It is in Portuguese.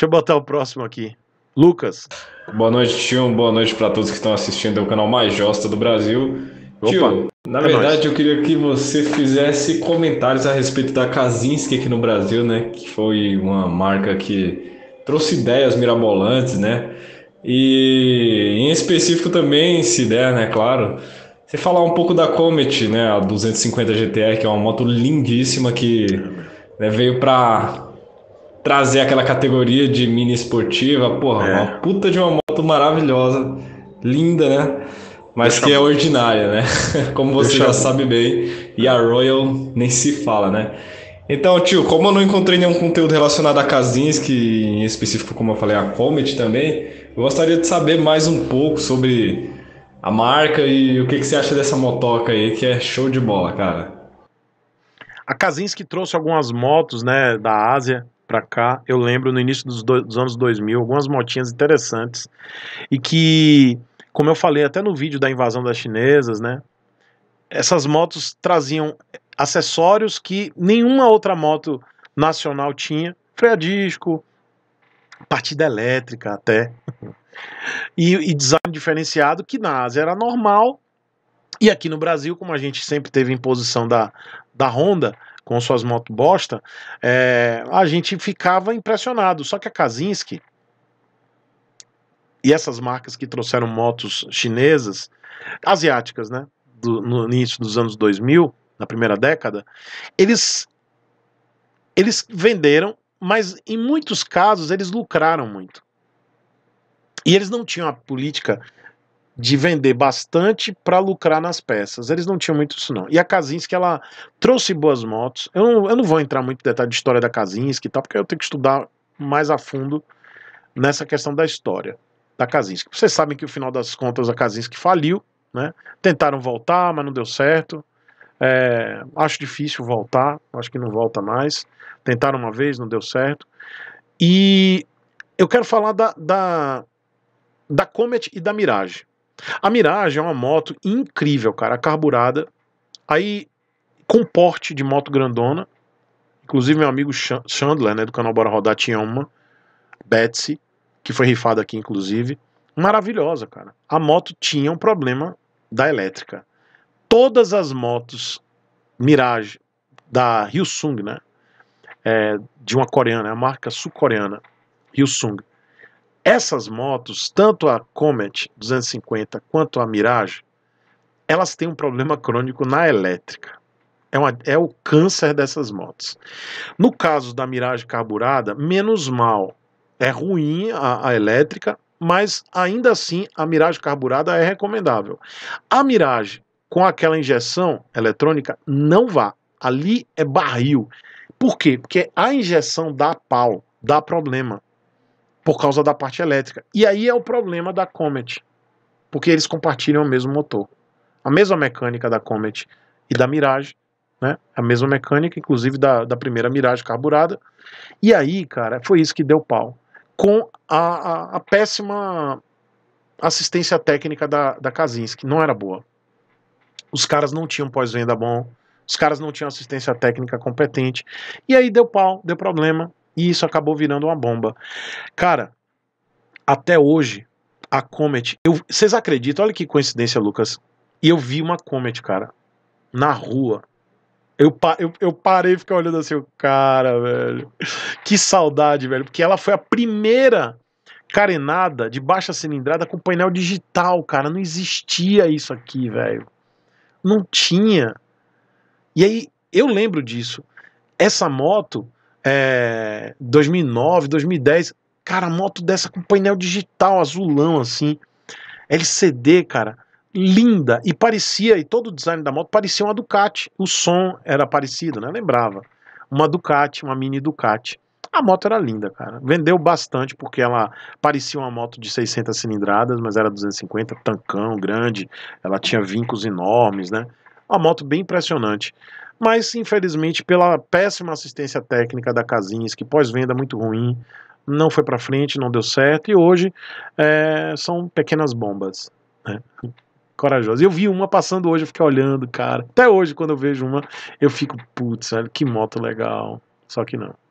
Deixa eu botar o próximo aqui. Lucas. Boa noite, tio. Boa noite para todos que estão assistindo ao canal mais Josta do Brasil. Opa, tio, na é verdade, nóis. eu queria que você fizesse comentários a respeito da Kazinski aqui no Brasil, né? Que foi uma marca que trouxe ideias mirabolantes, né? E em específico também, se der, né, claro, você falar um pouco da Comet, né, a 250 GTR, que é uma moto lindíssima que é né, veio para trazer aquela categoria de mini esportiva, porra, é. uma puta de uma moto maravilhosa, linda, né? Mas Deixa que é a... ordinária, né? Como você Deixa já a... sabe bem, e a Royal nem se fala, né? Então, tio, como eu não encontrei nenhum conteúdo relacionado a Kazinski, em específico, como eu falei, a Comet também, eu gostaria de saber mais um pouco sobre a marca e o que, que você acha dessa motoca aí, que é show de bola, cara. A Kazinski trouxe algumas motos, né, da Ásia, para cá, eu lembro no início dos, do, dos anos 2000, algumas motinhas interessantes e que, como eu falei até no vídeo da invasão das chinesas, né? Essas motos traziam acessórios que nenhuma outra moto nacional tinha, freio a disco, partida elétrica até, e, e design diferenciado que na Ásia era normal e aqui no Brasil, como a gente sempre teve imposição da da Honda, com suas motos bosta, é, a gente ficava impressionado. Só que a Kazinski e essas marcas que trouxeram motos chinesas, asiáticas, né? Do, no início dos anos 2000, na primeira década, eles, eles venderam, mas em muitos casos eles lucraram muito. E eles não tinham a política de vender bastante para lucrar nas peças. Eles não tinham muito isso, não. E a Kazinski, ela trouxe boas motos. Eu não, eu não vou entrar muito em detalhe de história da Kazinski e tal, porque eu tenho que estudar mais a fundo nessa questão da história da Kazinski. Vocês sabem que, no final das contas, a Kazinski faliu, né? Tentaram voltar, mas não deu certo. É, acho difícil voltar, acho que não volta mais. Tentaram uma vez, não deu certo. E eu quero falar da, da, da Comet e da Mirage. A Mirage é uma moto incrível, cara, carburada. Aí, com porte de moto grandona. Inclusive, meu amigo Chandler, né, do canal Bora Rodar, tinha uma. Betsy, que foi rifada aqui, inclusive. Maravilhosa, cara. A moto tinha um problema da elétrica. Todas as motos Mirage da Hyosung, né? É, de uma coreana, é a marca sul-coreana, Hyosung. Essas motos, tanto a Comet 250 quanto a Mirage, elas têm um problema crônico na elétrica. É, uma, é, o câncer dessas motos. No caso da Mirage carburada, menos mal. É ruim a, a elétrica, mas ainda assim a Mirage carburada é recomendável. A Mirage com aquela injeção eletrônica, não vá. Ali é barril. Por quê? Porque a injeção dá pau, dá problema por causa da parte elétrica. E aí é o problema da Comet, porque eles compartilham o mesmo motor. A mesma mecânica da Comet e da Mirage, né? A mesma mecânica, inclusive, da, da primeira Mirage carburada. E aí, cara, foi isso que deu pau. Com a, a, a péssima assistência técnica da, da Kazinski, não era boa. Os caras não tinham pós-venda bom, os caras não tinham assistência técnica competente. E aí deu pau, deu problema, e isso acabou virando uma bomba. Cara, até hoje, a Comet. Eu, vocês acreditam? Olha que coincidência, Lucas. E eu vi uma Comet, cara, na rua. Eu, eu, eu parei e fiquei olhando assim, cara, velho. Que saudade, velho. Porque ela foi a primeira carenada de baixa cilindrada com painel digital, cara. Não existia isso aqui, velho. Não tinha. E aí, eu lembro disso. Essa moto é, 2009, 2010. Cara, moto dessa com painel digital azulão assim, LCD, cara, linda e parecia e todo o design da moto parecia uma Ducati. O som era parecido, né? Lembrava uma Ducati, uma mini Ducati. A moto era linda, cara. Vendeu bastante porque ela parecia uma moto de 600 cilindradas, mas era 250, tancão grande. Ela tinha vincos enormes, né? Uma moto bem impressionante. Mas, infelizmente, pela péssima assistência técnica da que pós-venda é muito ruim, não foi para frente, não deu certo, e hoje é, são pequenas bombas. Né? Corajosas. Eu vi uma passando hoje, eu fiquei olhando, cara. Até hoje, quando eu vejo uma, eu fico, putz, que moto legal. Só que não.